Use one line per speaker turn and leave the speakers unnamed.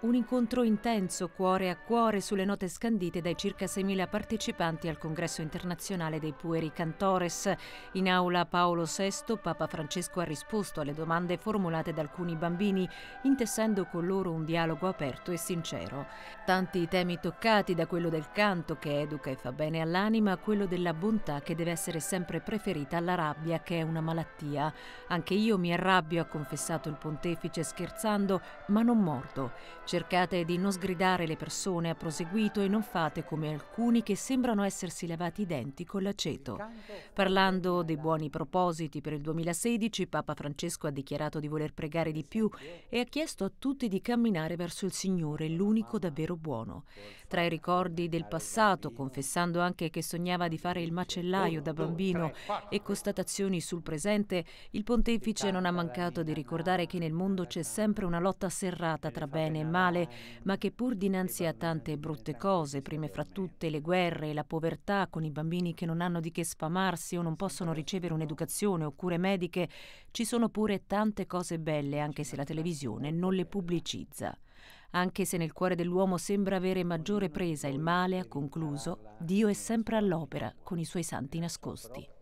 un incontro intenso cuore a cuore sulle note scandite dai circa 6.000 partecipanti al congresso internazionale dei Pueri Cantores. In aula Paolo VI, Papa Francesco ha risposto alle domande formulate da alcuni bambini, intessendo con loro un dialogo aperto e sincero. Tanti i temi toccati, da quello del canto che educa e fa bene all'anima, a quello della bontà che deve essere sempre preferita alla rabbia che è una malattia. Anche io mi arrabbio, ha confessato il pontefice scherzando, ma non mordo. Cercate di non sgridare le persone, ha proseguito, e non fate come alcuni che sembrano essersi lavati i denti con l'aceto. Parlando dei buoni propositi per il 2016, Papa Francesco ha dichiarato di voler pregare di più e ha chiesto a tutti di camminare verso il Signore, l'unico davvero buono. Tra i ricordi del passato, confessando anche che sognava di fare il macellaio da bambino e constatazioni sul presente, il pontefice non ha mancato di ricordare che nel mondo c'è sempre una lotta serrata tra bene e male male, ma che pur dinanzi a tante brutte cose, prime fra tutte le guerre e la povertà, con i bambini che non hanno di che sfamarsi o non possono ricevere un'educazione o cure mediche, ci sono pure tante cose belle, anche se la televisione non le pubblicizza. Anche se nel cuore dell'uomo sembra avere maggiore presa il male, ha concluso, Dio è sempre all'opera con i suoi santi nascosti.